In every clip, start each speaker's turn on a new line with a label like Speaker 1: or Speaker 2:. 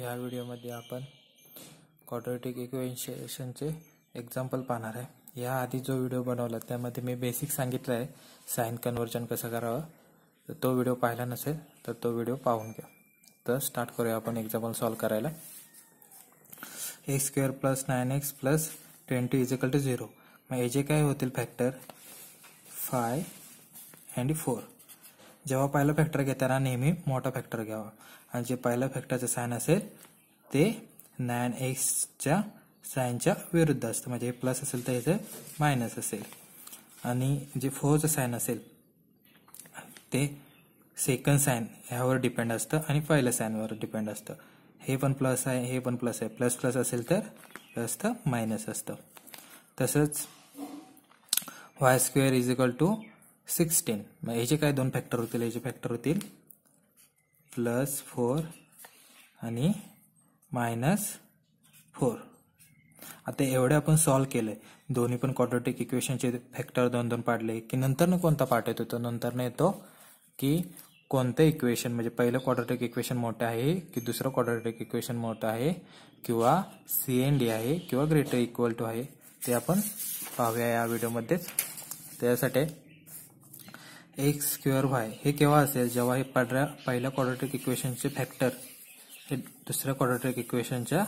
Speaker 1: या व्हिडिओमध्ये आपण क्वाड्रेटिक इक्वेशनचे एक्झाम्पल पाहणार आहे या आधी जो व्हिडिओ बनवला त्यामध्ये मी बेसिक सांगितलं आहे साईन कन्वर्जन कसं करावं तर तो व्हिडिओ पाहिला नसेल तर तो व्हिडिओ पाहून घ्या तर स्टार्ट करूया आपण एक्झाम्पल सॉल्व करायला x square plus nine x plus twenty is equal to zero मग याचे काय होतील फॅक्टर फाय अँड फोर जेव्हा पहिला फॅक्टर घेताना नेहमी मोठा फॅक्टर घ्यावा आणि जे पहिल्या फॅक्टरचं सायन असेल ते नाईन एक्सच्या साईनच्या विरुद्ध असतं म्हणजे प्लस असेल तर याचं मायनस असेल आणि जे फोरचं साईन असेल ते सेकंड साईन ह्यावर डिपेंड असतं आणि पहिल्या साईनवर डिपेंड असतं हे पण प्लस आहे हे पण प्लस आहे प्लस प्लस असेल तर प्लस तर मायनस असतं तसंच y square is equal to sixteen मग ह्याचे काय दोन फॅक्टर होतील जे फॅक्टर होतील प्लस फोर आणि मायनस फोर आता एवढे आपण सॉल्व्ह केलं आहे दोन्ही पण क्वाड्रेटिक इक्वेशनचे फॅक्टर दोन दोन पाडले की नंतरनं कोणता पार्ट येतो तो नंतरनं येतो की कोणतं इक्वेशन म्हणजे पहिलं क्वाड्रेटिक इक्वेशन मोठं आहे की दुसरं क्वाड्रेटिक इक्वेशन मोठं आहे किंवा सी एन डी आहे किंवा ग्रेटर इक्वल टू आहे ते आपण पाहूया या व्हिडिओमध्ये त्यासाठी एक्स स्क्वेअर व्हाय हे केव्हा असेल जेव्हा हे पांढऱ्या पहिल्या क्वाड्रेटिक इक्वेशनचे फॅक्टर हे दुसऱ्या क्वाड्रेटिक इक्वेशनच्या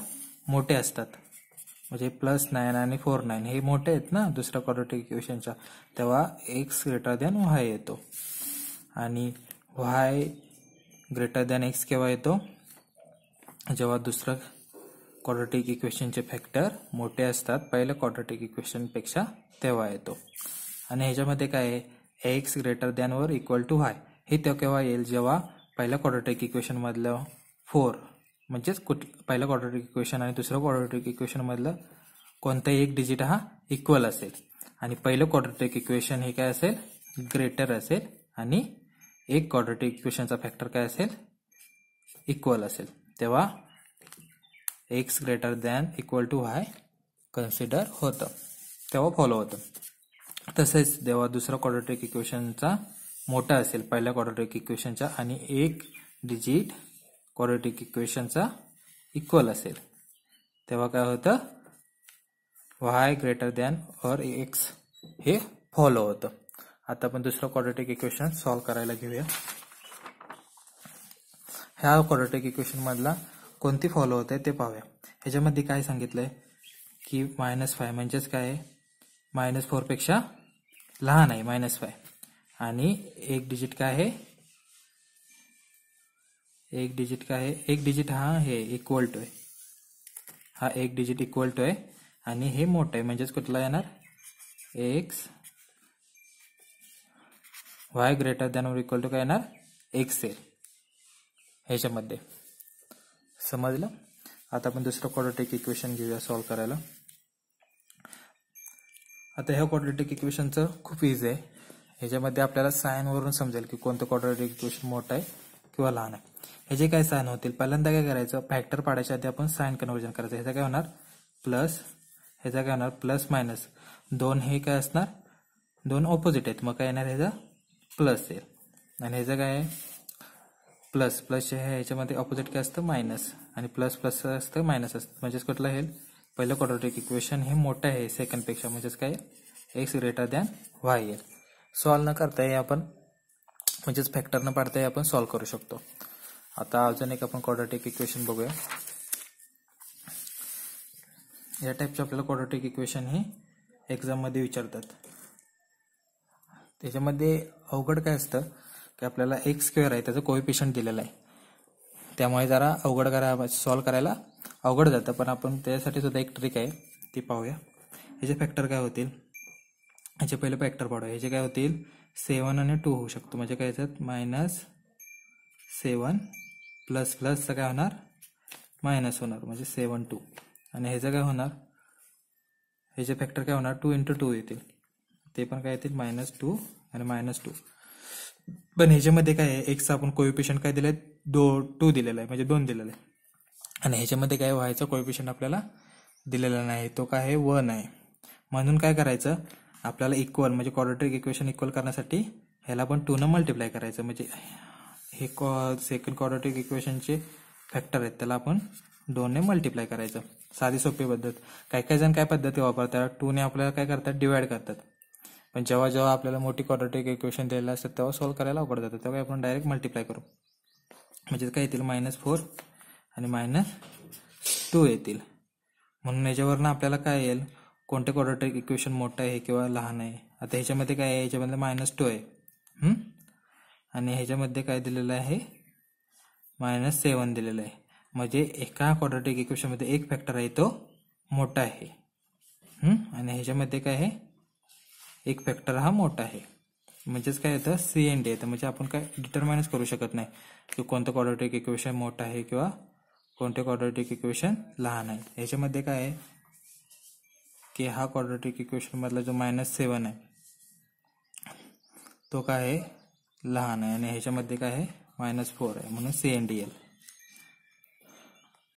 Speaker 1: मोठे असतात म्हणजे प्लस नाईन आणि फोर नाईन हे मोठे आहेत ना दुसऱ्या क्वाड्रेटिक इक्वेशनच्या तेव्हा एक्स ग्रेटर दॅन व्हाय येतो आणि व्हाय ग्रेटर दॅन एक्स केव्हा येतो जेव्हा दुसरं क्वाड्रेटिक इक्वेशनचे फॅक्टर मोठे असतात पहिल्या क्वाड्रेटिक इक्वेशनपेक्षा तेव्हा येतो आणि ह्याच्यामध्ये काय आहे x greater than or equal to y हे तेव्हा केव्हा येईल जेव्हा पहिल्या इक्वेशन मधलं फोर म्हणजेच कुठ पहिलं क्वाड्रेटिक इक्वेशन आणि दुसरं इक्वेशन मधलं कोणतंही एक डिजिट हा इक्वल असेल आणि पहिलं क्वाड्रेटिक इक्वेशन हे काय असेल ग्रेटर असेल आणि एक क्वाड्रेटिक इक्वेशनचा फॅक्टर काय असेल इक्वल असेल तेव्हा x greater than equal to y consider होतं तेव्हा फॉलो होतं तसेच जेव्हा दुसरा क्वाड्रेटिक इक्वेशनचा मोठा असेल पहिल्या क्वाड्रेटिक इक्वेशनचा आणि एक डिजिट क्वाड्रेटिक इक्वेशनचा इक्वल असेल तेव्हा काय होतं y greater than or x हे फॉलो होतं आता आपण दुसरं क्वाड्रेटिक इक्वेशन सॉल्व्ह करायला घेऊया ह्या क्वाड्रेटिक इक्वेशन मधला कोणती फॉलो आहे ते पाहूया ह्याच्यामध्ये काय सांगितलंय की मायनस फाय म्हणजेच काय आहे मायनस फोरपेक्षा लहान आहे मायनस फाय आणि एक डिजिट काय आहे एक डिजिट काय आहे एक डिजिट हा हे इक्वल टू आहे हा एक डिजिट इक्वल टू आहे आणि हे मोठं आहे म्हणजेच कुठला येणार x y greater than equal to काय येणार एक्सेल ह्याच्यामध्ये समजलं आता आपण दुसरं एक इक्वेशन घेऊया सॉल्व्ह करायला आता ह्या क्वाड्रेटिक इक्वेशनचं खूप इझी आहे ह्याच्यामध्ये आपल्याला सायनवरून समजेल की कोणतं क्वाड्रेटिक इक्वेशन मोठं आहे किंवा लहान आहे हे जे काय सायन होतील पहिल्यांदा काय करायचं फॅक्टर पाडायच्या आधी आपण सायन कन्वर्जन करायचं ह्याचा काय होणार प्लस ह्याचा काय होणार प्लस मायनस दोन हे काय असणार दोन ऑपोजिट आहेत मग काय येणार ह्याचा प्लस येईल आणि ह्याचं काय आहे प्लस प्लस हे ह्याच्यामध्ये ऑपोजिट काय असतं मायनस आणि प्लस प्लस असतं मायनस असतं म्हणजेच कुठलं हे पहिलं क्वाड्रेटिक इक्वेशन हे मोठं आहे सेकंडपेक्षा म्हणजेच काय x greater than y L solve न करता हे आपण म्हणजेच न पाडता हे आपण सॉल्व्ह करू शकतो आता अजून एक आपण क्वाड्रेटिक इक्वेशन बघूया या टाईपचे आपल्याला क्वाड्रेटिक इक्वेशन हे एक्झाममध्ये विचारतात त्याच्यामध्ये अवघड काय असतं की आपल्याला एक्स स्क्वेअर आहे त्याचं कोविपेशंट दिलेला आहे त्यामुळे जरा अवघड करा सॉल्व करायला अवघड जातं पण आपण त्यासाठी सुद्धा एक ट्रिक आहे ती पाहूया ह्याचे फॅक्टर काय होतील ह्याचे पहिले फॅक्टर पाडूया ह्याचे काय होतील सेवन आणि टू होऊ शकतो म्हणजे काय याच्यात मायनस सेवन प्लस प्लसचं काय होणार मायनस होणार म्हणजे सेवन टू आणि ह्याचं काय होणार ह्याचे फॅक्टर काय होणार टू इंटू टू येतील ते पण काय येतील मायनस टू आणि मायनस टू पण ह्याच्यामध्ये काय आहे एक्सचा आपण कोविपेशन काय दिले दो टू दिलेला आहे म्हणजे दोन दिलेला आहे आणि ह्याच्यामध्ये काय व्हायचं कोएफिशियंट आपल्याला दिलेला नाही तो काय आहे वन आहे म्हणून काय करायचं आपल्याला इक्वल म्हणजे क्वाड्रेटिक इक्वेशन इक्वल करण्यासाठी ह्याला पण न मल्टिप्लाय करायचं म्हणजे हे कॉ सेकंड क्वाड्रेटिक इक्वेशनचे फॅक्टर आहेत त्याला आपण दोनने मल्टिप्लाय करायचं साधी सोपी पद्धत काही काही जण काय पद्धती वापरतात टूने आपल्याला काय करतात डिवाइड करतात पण जेव्हा जेव्हा आपल्याला मोठी क्वाड्रेटिक इक्वेशन दिलेलं असतात तेव्हा सॉल्व्ह करायला जातं तेव्हा आपण डायरेक्ट मल्टिप्लाय करू म्हणजे काय येतील मायनस फोर आणि मायनस टू येतील म्हणून याच्यावरनं आपल्याला काय येईल कोणते क्वाड्रेटिक इक्वेशन मोठं आहे किंवा लहान आहे आता ह्याच्यामध्ये काय आहे ह्याच्यामध्ये मायनस टू आहे आणि ह्याच्यामध्ये काय दिलेलं आहे मायनस सेवन दिलेलं आहे म्हणजे एका क्वाड्रेटिक इक्वेशनमध्ये एक फॅक्टर आहे तो मोठा आहे आणि ह्याच्यामध्ये काय आहे एक फॅक्टर हा मोठा आहे म्हणजेच काय येतं सी एन डी येतं म्हणजे आपण काय डिटरमाइनच करू शकत नाही की कोणतं क्वाड्रेटिक इक्वेशन मोठं आहे किंवा कोणते इक्वेशन लहान है हेमंधे का है कि हा क्वाड्रेटिक इक्वेशन मधला जो माइनस सेवन है तो का है लहान है आणि का है माइनस फोर है म्हणून सी एन डी एल